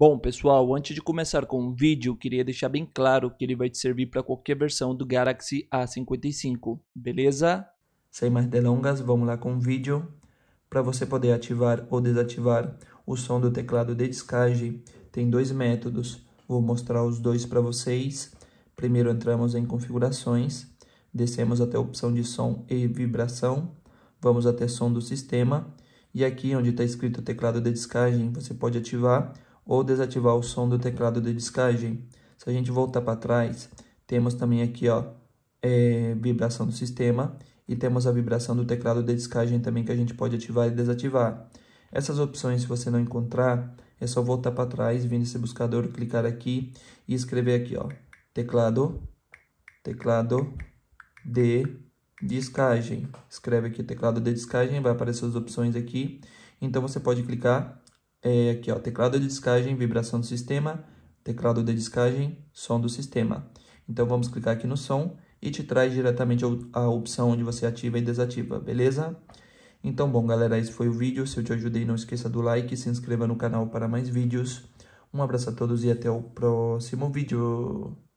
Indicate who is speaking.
Speaker 1: Bom, pessoal, antes de começar com o vídeo, queria deixar bem claro que ele vai te servir para qualquer versão do Galaxy A55, beleza?
Speaker 2: Sem mais delongas, vamos lá com o vídeo. Para você poder ativar ou desativar o som do teclado de descarga, tem dois métodos. Vou mostrar os dois para vocês. Primeiro entramos em configurações, descemos até a opção de som e vibração, vamos até som do sistema, e aqui onde está escrito teclado de descarga, você pode ativar ou desativar o som do teclado de descarga. Se a gente voltar para trás, temos também aqui ó, é, vibração do sistema e temos a vibração do teclado de descarga também que a gente pode ativar e desativar. Essas opções, se você não encontrar, é só voltar para trás, vir nesse buscador, clicar aqui e escrever aqui, ó, teclado, teclado de descarga. Escreve aqui teclado de descarga, vai aparecer as opções aqui. Então, você pode clicar é, aqui, ó, teclado de discagem, vibração do sistema, teclado de discagem, som do sistema. Então, vamos clicar aqui no som e te traz diretamente a opção onde você ativa e desativa, beleza? Então, bom, galera, esse foi o vídeo. Se eu te ajudei, não esqueça do like, se inscreva no canal para mais vídeos. Um abraço a todos e até o próximo vídeo.